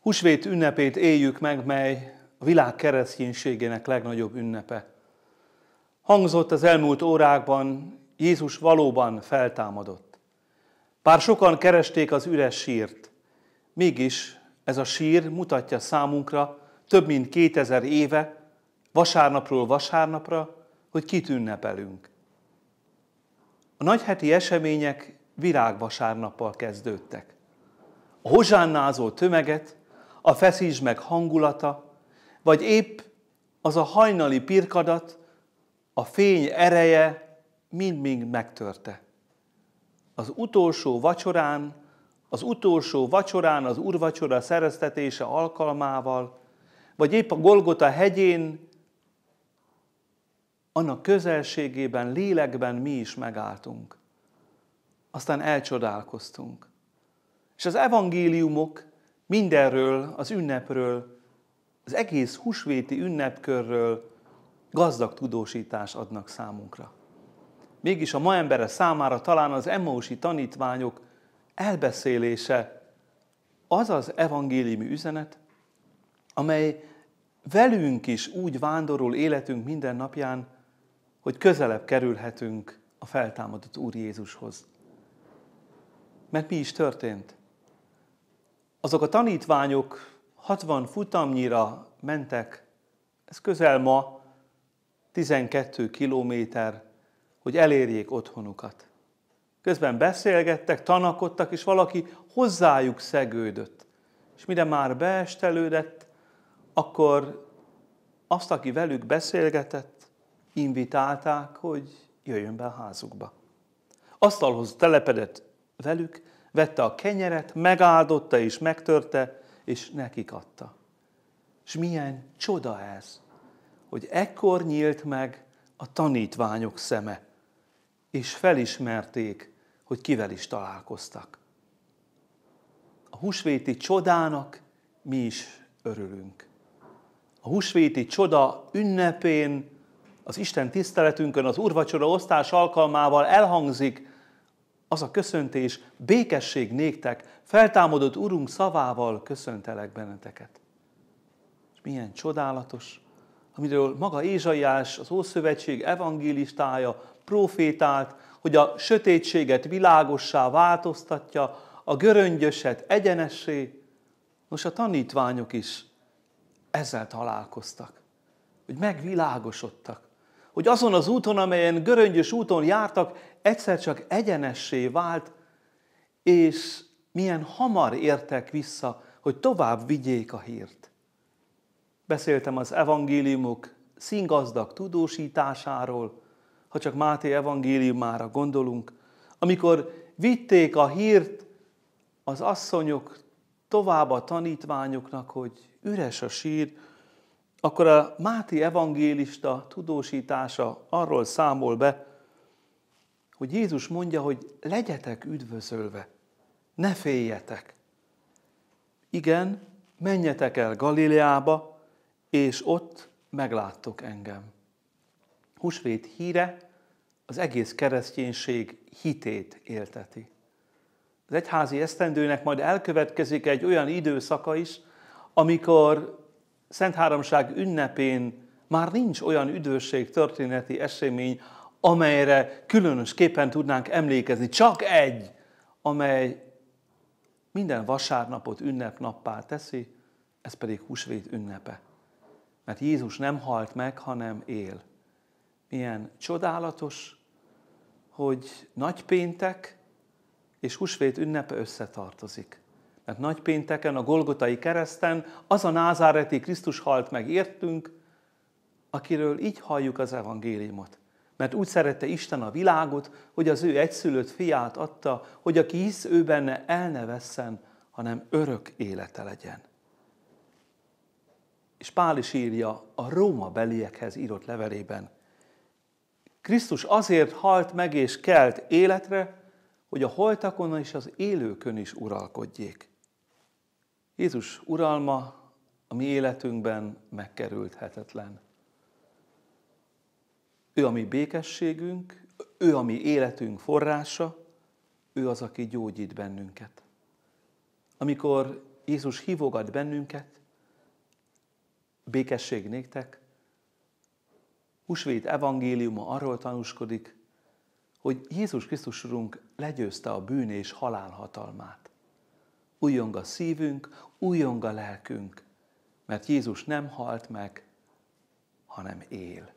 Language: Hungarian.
Húsvét ünnepét éljük meg, mely a világ kereszténységének legnagyobb ünnepe. Hangzott az elmúlt órákban, Jézus valóban feltámadott. Bár sokan keresték az üres sírt, mégis ez a sír mutatja számunkra több mint 2000 éve, vasárnapról vasárnapra, hogy kit ünnepelünk. A nagyheti események virágvasárnappal kezdődtek. A hozsánnázó tömeget a meg hangulata, vagy épp az a hajnali pirkadat, a fény ereje mind-mind megtörte. Az utolsó vacsorán, az utolsó vacsorán az urvacsora szereztetése alkalmával, vagy épp a Golgota hegyén, annak közelségében, lélekben mi is megálltunk. Aztán elcsodálkoztunk. És az evangéliumok mindenről, az ünnepről, az egész husvéti ünnepkörről gazdag tudósítást adnak számunkra. Mégis a ma embere számára talán az emmausi tanítványok elbeszélése az az evangéliumi üzenet, amely velünk is úgy vándorol életünk minden napján, hogy közelebb kerülhetünk a feltámadott Úr Jézushoz. Mert mi is történt? Azok a tanítványok 60 futamnyira mentek, ez közel ma 12 kilométer, hogy elérjék otthonukat. Közben beszélgettek, tanakodtak, és valaki hozzájuk szegődött. És mire már beestelődett, akkor azt, aki velük beszélgetett, invitálták, hogy jöjjön be a házukba. Asztalhoz telepedett velük, Vette a kenyeret, megáldotta és megtörte, és nekik adta. És milyen csoda ez, hogy ekkor nyílt meg a tanítványok szeme, és felismerték, hogy kivel is találkoztak. A husvéti csodának mi is örülünk. A husvéti csoda ünnepén, az Isten tiszteletünkön, az urvacsora osztás alkalmával elhangzik az a köszöntés, békesség néktek, feltámadott Urunk szavával köszöntelek benneteket. És milyen csodálatos, amiről maga Ézsaiás, az Ószövetség evangélistája profétált, hogy a sötétséget világossá változtatja, a göröngyöset egyenessé. Nos, a tanítványok is ezzel találkoztak, hogy megvilágosodtak, hogy azon az úton, amelyen göröngyös úton jártak, egyszer csak egyenessé vált, és milyen hamar értek vissza, hogy tovább vigyék a hírt. Beszéltem az evangéliumok színgazdag tudósításáról, ha csak Máté evangéliumára gondolunk, amikor vitték a hírt az asszonyok tovább a tanítványoknak, hogy üres a sír, akkor a Máti evangélista tudósítása arról számol be, hogy Jézus mondja, hogy legyetek üdvözölve, ne féljetek. Igen, menjetek el Galileába, és ott megláttok engem. Husvét híre az egész kereszténység hitét élteti. Az egyházi esztendőnek majd elkövetkezik egy olyan időszaka is, amikor Szent Háromság ünnepén már nincs olyan üdvösség történeti esemény, amelyre különösképpen tudnánk emlékezni. Csak egy, amely minden vasárnapot ünnepnappá teszi, ez pedig húsvét ünnepe. Mert Jézus nem halt meg, hanem él. Milyen csodálatos, hogy nagypéntek és húsvét ünnepe összetartozik. Mert hát nagypénteken a Golgotai kereszten az a názáreti Krisztus halt meg értünk, akiről így halljuk az evangéliumot. Mert úgy szerette Isten a világot, hogy az ő egyszülött fiát adta, hogy aki hisz ő benne, el ne vesszen, hanem örök élete legyen. És Pál is írja a Róma beliekhez írott levelében. Krisztus azért halt meg és kelt életre, hogy a holtakon és az élőkön is uralkodjék. Jézus uralma a mi életünkben megkerülthetetlen. Ő a mi békességünk, ő a mi életünk forrása, ő az, aki gyógyít bennünket. Amikor Jézus hívogat bennünket, békesség néktek, Husvét evangéliuma arról tanúskodik, hogy Jézus Krisztus Urunk legyőzte a bűn és halál hatalmát újjong a szívünk, újjong a lelkünk, mert Jézus nem halt meg, hanem él.